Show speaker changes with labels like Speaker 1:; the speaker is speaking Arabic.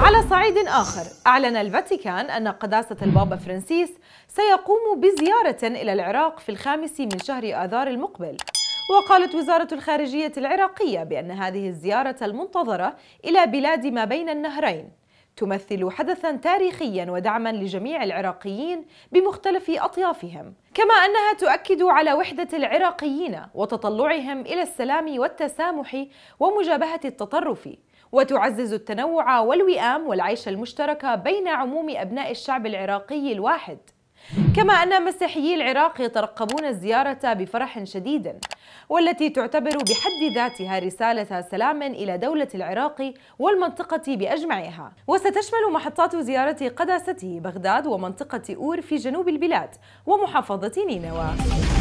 Speaker 1: على صعيد آخر أعلن الفاتيكان أن قداسة البابا فرانسيس سيقوم بزيارة إلى العراق في الخامس من شهر آذار المقبل وقالت وزارة الخارجية العراقية بأن هذه الزيارة المنتظرة إلى بلاد ما بين النهرين تمثل حدثا تاريخيا ودعما لجميع العراقيين بمختلف أطيافهم كما أنها تؤكد على وحدة العراقيين وتطلعهم إلى السلام والتسامح ومجابهة التطرف وتعزز التنوع والوئام والعيش المشترك بين عموم أبناء الشعب العراقي الواحد كما أن مسيحيي العراق يترقبون الزيارة بفرح شديد والتي تعتبر بحد ذاتها رسالة سلام إلى دولة العراق والمنطقة بأجمعها وستشمل محطات زيارة قداسته بغداد ومنطقة أور في جنوب البلاد ومحافظة نينوى